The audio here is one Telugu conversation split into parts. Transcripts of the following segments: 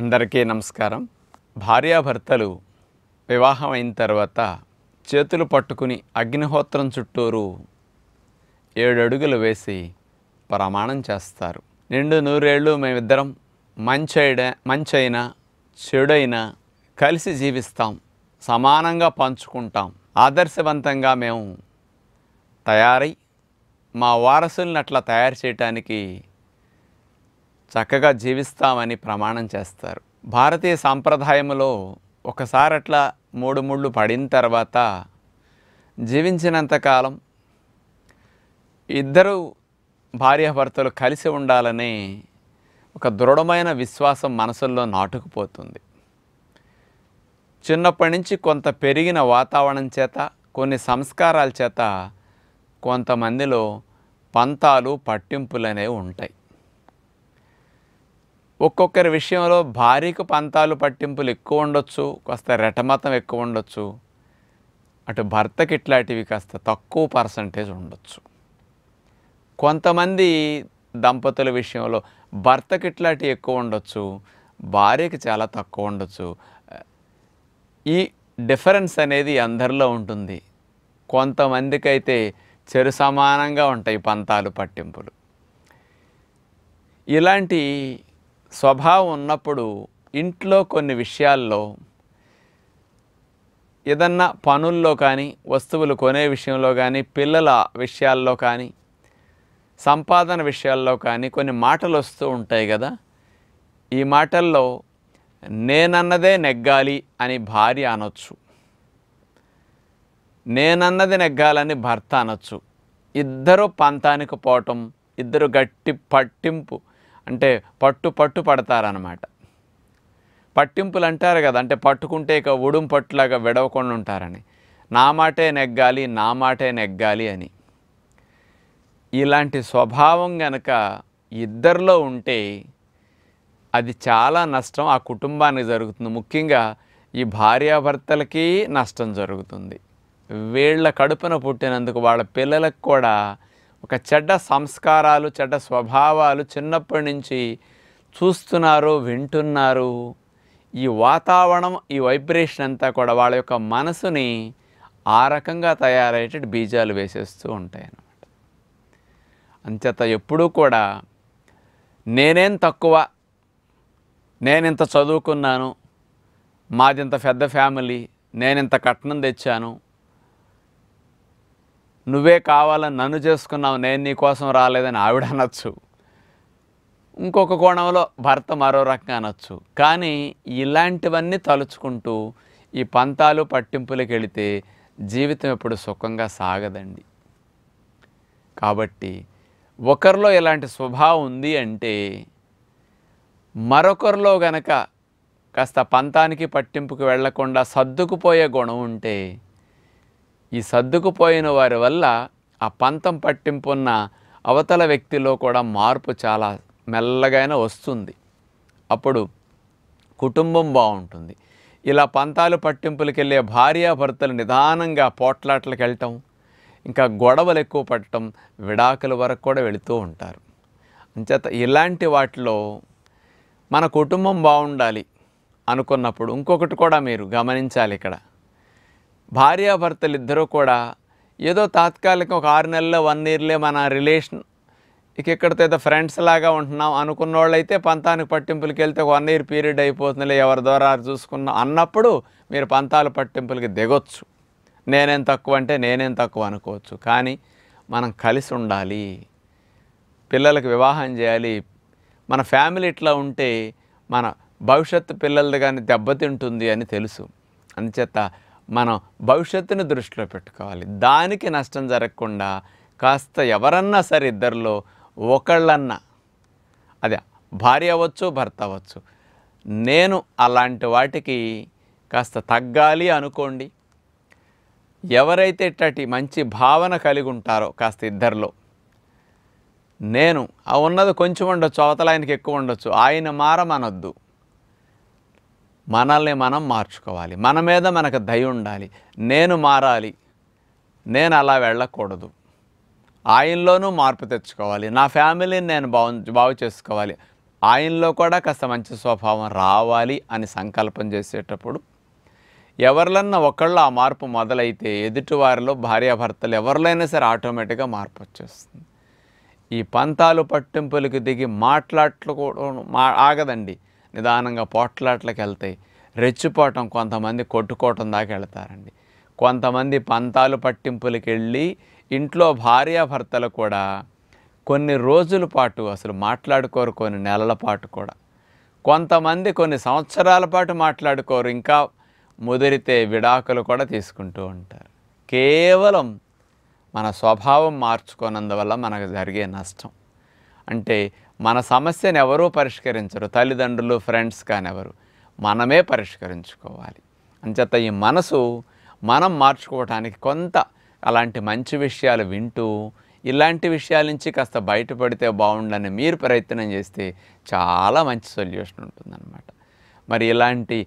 అందరికీ నమస్కారం భార్యాభర్తలు వివాహం అయిన తర్వాత చేతులు పట్టుకుని అగ్నిహోత్రం చుట్టూరు ఏడడుగులు వేసి ప్రమాణం చేస్తారు నిండు నూరేళ్ళు మేమిద్దరం మంచైడ మంచైనా చెడైనా కలిసి జీవిస్తాం సమానంగా పంచుకుంటాం ఆదర్శవంతంగా మేము తయారై మా వారసుల్ని అట్లా తయారు చేయటానికి చక్కగా జీవిస్తామని ప్రమాణం చేస్తారు భారతీయ సాంప్రదాయంలో ఒకసారి అట్లా మూడు ముళ్ళు పడిన తర్వాత జీవించినంతకాలం ఇద్దరు భార్యాభర్తలు కలిసి ఉండాలని ఒక దృఢమైన విశ్వాసం మనసుల్లో నాటుకుపోతుంది చిన్నప్పటి నుంచి కొంత పెరిగిన వాతావరణం చేత కొన్ని సంస్కారాల చేత కొంతమందిలో పంతాలు పట్టింపులు అనేవి ఉంటాయి ఒక్కొక్కరి విషయంలో భార్యకు పంతాలు పట్టింపులు ఎక్కువ ఉండొచ్చు కాస్త రెటమతం ఎక్కువ ఉండొచ్చు అటు భర్తకి ఇట్లాంటివి కాస్త తక్కువ పర్సంటేజ్ ఉండొచ్చు కొంతమంది దంపతుల విషయంలో భర్తకి ఇట్లాంటివి ఎక్కువ ఉండొచ్చు భార్యకి చాలా తక్కువ ఉండొచ్చు ఈ డిఫరెన్స్ అనేది అందరిలో ఉంటుంది కొంతమందికైతే చెరు సమానంగా ఉంటాయి పంతాలు పట్టింపులు ఇలాంటి స్వభావం ఉన్నప్పుడు ఇంట్లో కొన్ని విషయాల్లో ఏదన్నా పనుల్లో కానీ వస్తువులు కొనే విషయంలో కానీ పిల్లల విషయాల్లో కానీ సంపాదన విషయాల్లో కానీ కొన్ని మాటలు వస్తూ ఉంటాయి కదా ఈ మాటల్లో నేనన్నదే నెగ్గాలి అని భార్య అనొచ్చు నేనన్నది నెగ్గాలని భర్త అనొచ్చు ఇద్దరు పంతానికి పోవటం ఇద్దరు గట్టి పట్టింపు అంటే పట్టు పట్టు పడతారనమాట పట్టింపులు అంటారు కదా అంటే పట్టుకుంటే ఇక ఉడుం పట్టులాగా విడవకుండా ఉంటారని నా మాటే నెగ్గాలి నా మాటే నెగ్గాలి అని ఇలాంటి స్వభావం గనక ఇద్దరిలో ఉంటే అది చాలా నష్టం ఆ కుటుంబానికి జరుగుతుంది ముఖ్యంగా ఈ భార్యాభర్తలకి నష్టం జరుగుతుంది వీళ్ళ కడుపున పుట్టినందుకు వాళ్ళ పిల్లలకు కూడా ఒక చెడ్డ సంస్కారాలు చెడ్డ స్వభావాలు చిన్నప్పటి నుంచి చూస్తున్నారు వింటున్నారు ఈ వాతావరణం ఈ వైబ్రేషన్ అంతా కూడా వాళ్ళ యొక్క మనసుని ఆ రకంగా తయారయ్యేటట్టు బీజాలు వేసేస్తూ ఉంటాయి అన్నమాట ఎప్పుడూ కూడా నేనేం తక్కువ నేనింత చదువుకున్నాను మాది ఇంత పెద్ద ఫ్యామిలీ నేనింత కట్నం తెచ్చాను నువ్వే కావాలని నన్ను చేసుకున్నావు నేను నీ కోసం రాలేదని ఆవిడ అనొచ్చు ఇంకొక కోణంలో భర్త మరో రకంగా అనొచ్చు కానీ ఇలాంటివన్నీ తలుచుకుంటూ ఈ పంతాలు పట్టింపులకు వెళితే జీవితం ఎప్పుడు సుఖంగా సాగదండి కాబట్టి ఒకరిలో ఇలాంటి స్వభావం ఉంది అంటే మరొకరిలో గనక కాస్త పంతానికి పట్టింపుకు వెళ్లకుండా సర్దుకుపోయే గుణం ఉంటే ఈ సర్దుకుపోయిన వారి వల్ల ఆ పంతం పట్టింపున్న అవతల వ్యక్తిలో కూడా మార్పు చాలా మెల్లగైనా వస్తుంది అప్పుడు కుటుంబం బాగుంటుంది ఇలా పంతాలు పట్టింపులకు వెళ్ళే భార్యాభర్తలు నిదానంగా పోట్లాట్లకు వెళ్ళటం ఇంకా గొడవలు ఎక్కువ పడటం విడాకుల వరకు కూడా వెళుతూ ఉంటారు అంచేత ఇలాంటి వాటిలో మన కుటుంబం బాగుండాలి అనుకున్నప్పుడు ఇంకొకటి కూడా మీరు గమనించాలి ఇక్కడ భార్యాభర్తలు ఇద్దరూ కూడా ఏదో తాత్కాలికం ఒక ఆరు నెలల్లో వన్ ఇయర్లే మన రిలేషన్ ఇక ఇక్కడితో ఏదో ఫ్రెండ్స్ లాగా ఉంటున్నాం అనుకున్న వాళ్ళైతే పంతానికి పట్టింపులకి వెళ్తే వన్ ఇయర్ పీరియడ్ అయిపోతుందిలే ఎవరి ద్వారా చూసుకున్నాం అన్నప్పుడు మీరు పంతాల పట్టింపులకి దిగొచ్చు నేనేం తక్కువ అంటే నేనేం తక్కువ అనుకోవచ్చు కానీ మనం కలిసి ఉండాలి పిల్లలకు వివాహం చేయాలి మన ఫ్యామిలీ ఇట్లా ఉంటే మన భవిష్యత్తు పిల్లలది కానీ దెబ్బతింటుంది అని తెలుసు అందుచేత మనం భవిష్యత్తుని దృష్టిలో పెట్టుకోవాలి దానికి నష్టం జరగకుండా కాస్త ఎవరన్నా సరే ఇద్దరిలో ఒకళ్ళన్నా అదే భార్య అవ్వచ్చు భర్త అవ్వచ్చు నేను అలాంటి వాటికి కాస్త తగ్గాలి అనుకోండి ఎవరైతే ఇట్టటి మంచి భావన కలిగి ఉంటారో కాస్త ఇద్దరిలో నేను ఆ ఉన్నది కొంచెం ఉండొచ్చు అవతల ఆయనకి ఎక్కువ ఉండొచ్చు ఆయన మారమనొద్దు మనల్ని మనం మార్చుకోవాలి మన మీద మనకు దయ ఉండాలి నేను మారాలి నేను అలా వెళ్ళకూడదు ఆయనలోనూ మార్పు తెచ్చుకోవాలి నా ఫ్యామిలీని నేను బాగు బాగు చేసుకోవాలి ఆయనలో కూడా కాస్త మంచి స్వభావం రావాలి అని సంకల్పం చేసేటప్పుడు ఎవరిలన్నా ఒకళ్ళు ఆ మార్పు మొదలైతే ఎదుటివారిలో భార్యాభర్తలు ఎవరిలైనా సరే ఆటోమేటిక్గా మార్పు వచ్చేస్తుంది ఈ పంతాలు పట్టింపులకు దిగి మాట్లాడకూడ ఆగదండి నిదానంగా పోట్లాట్లకు వెళ్తాయి రెచ్చిపోవటం కొంతమంది కొట్టుకోవటం దాకా వెళ్తారండి కొంతమంది పంతాలు పట్టింపులకి వెళ్ళి ఇంట్లో భార్యాభర్తలు కూడా కొన్ని రోజుల పాటు అసలు మాట్లాడుకోరు కొన్ని నెలల పాటు కూడా కొంతమంది కొన్ని సంవత్సరాల పాటు మాట్లాడుకోరు ఇంకా ముదిరితే విడాకులు కూడా తీసుకుంటూ ఉంటారు కేవలం మన స్వభావం మార్చుకోనందువల్ల మనకు జరిగే నష్టం అంటే మన సమస్యను ఎవరూ పరిష్కరించరు తల్లిదండ్రులు ఫ్రెండ్స్ ఎవరు మనమే పరిష్కరించుకోవాలి అంచేత ఈ మనసు మనం మార్చుకోవటానికి కొంత అలాంటి మంచి విషయాలు వింటూ ఇలాంటి విషయాల నుంచి కాస్త బయటపడితే బాగుండని మీరు ప్రయత్నం చేస్తే చాలా మంచి సొల్యూషన్ ఉంటుందన్నమాట మరి ఇలాంటి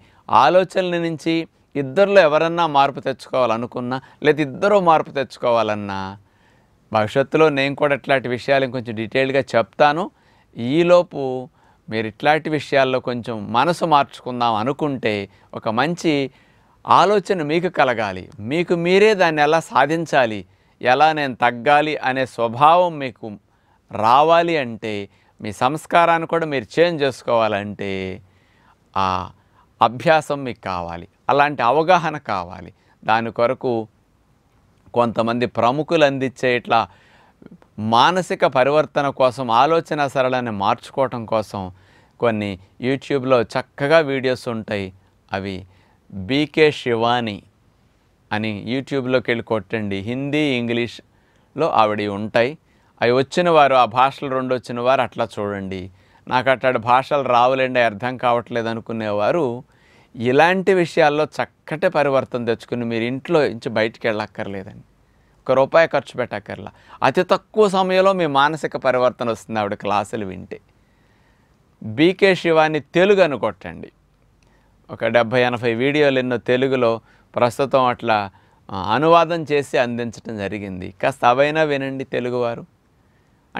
ఆలోచనల నుంచి ఇద్దరిలో ఎవరన్నా మార్పు తెచ్చుకోవాలనుకున్నా లేదా ఇద్దరూ మార్పు తెచ్చుకోవాలన్నా భవిష్యత్తులో నేను కూడా ఇట్లాంటి విషయాలు ఇంకొంచెం డీటెయిల్గా చెప్తాను ఈలోపు మీరు ఇట్లాంటి విషయాల్లో కొంచెం మనసు మార్చుకుందాం అనుకుంటే ఒక మంచి ఆలోచన మీకు కలగాలి మీకు మీరే దాన్ని ఎలా సాధించాలి ఎలా నేను తగ్గాలి అనే స్వభావం మీకు రావాలి అంటే మీ సంస్కారాన్ని కూడా మీరు చేంజ్ చేసుకోవాలంటే ఆ అభ్యాసం మీకు కావాలి అలాంటి అవగాహన కావాలి దాని కొరకు కొంతమంది ప్రముఖులు అందించే ఇట్లా మానసిక పరివర్తన కోసం ఆలోచన సరళాన్ని మార్చుకోవటం కోసం కొన్ని యూట్యూబ్లో చక్కగా వీడియోస్ ఉంటాయి అవి బీకే శివాని అని యూట్యూబ్లోకి వెళ్ళి కొట్టండి హిందీ ఇంగ్లీష్లో ఆవిడ ఉంటాయి అవి వచ్చిన వారు ఆ భాషలు రెండు వచ్చిన వారు అట్లా చూడండి నాకు అట్లాంటి భాషలు రావులేండి అర్థం కావట్లేదు అనుకునేవారు ఇలాంటి విషయాల్లో చక్కటి పరివర్తన తెచ్చుకుని మీరు ఇంట్లో నుంచి బయటికి వెళ్ళక్కర్లేదండి ఒక్క రూపాయి ఖర్చు పెట్టక్కర్లా అతి తక్కువ సమయంలో మీ మానసిక పరివర్తన వస్తుంది ఆవిడ క్లాసులు వింటే బీకే శివాని తెలుగు కొట్టండి ఒక డెబ్భై ఎనభై వీడియోలు ఎన్నో తెలుగులో ప్రస్తుతం అట్లా అనువాదం చేసి అందించడం జరిగింది కాస్త అవైనా వినండి తెలుగువారు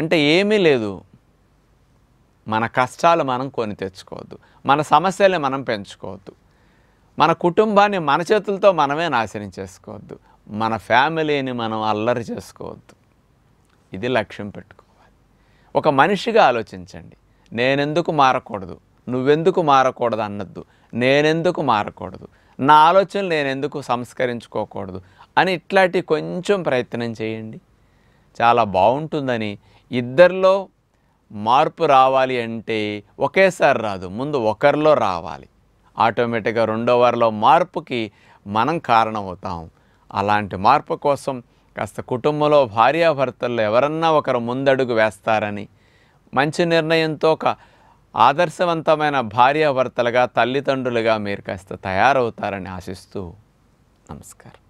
అంటే ఏమీ లేదు మన కష్టాలు మనం కొని తెచ్చుకోవద్దు మన సమస్యల్ని మనం పెంచుకోవద్దు మన కుటుంబాన్ని మన చేతులతో మనమే నాశనం చేసుకోవద్దు మన ఫ్యామిలీని మనం అల్లరి చేసుకోవద్దు ఇది లక్ష్యం పెట్టుకోవాలి ఒక మనిషిగా ఆలోచించండి నేనెందుకు మారకూడదు నువ్వెందుకు మారకూడదు అన్నద్దు నేనెందుకు మారకూడదు నా ఆలోచనలు నేనెందుకు సంస్కరించుకోకూడదు అని ఇట్లాంటి కొంచెం ప్రయత్నం చేయండి చాలా బాగుంటుందని ఇద్దరిలో మార్పు రావాలి అంటే ఒకేసారి రాదు ముందు ఒకరిలో రావాలి ఆటోమేటిక్గా రెండో వారిలో మార్పుకి మనం కారణమవుతాం అలాంటి మార్పు కోసం కాస్త కుటుంబంలో భార్యాభర్తల్లో ఎవరన్నా ఒకరు ముందడుగు వేస్తారని మంచి నిర్ణయంతో ఒక ఆదర్శవంతమైన భార్యాభర్తలుగా తల్లిదండ్రులుగా మీరు కాస్త తయారవుతారని ఆశిస్తూ నమస్కారం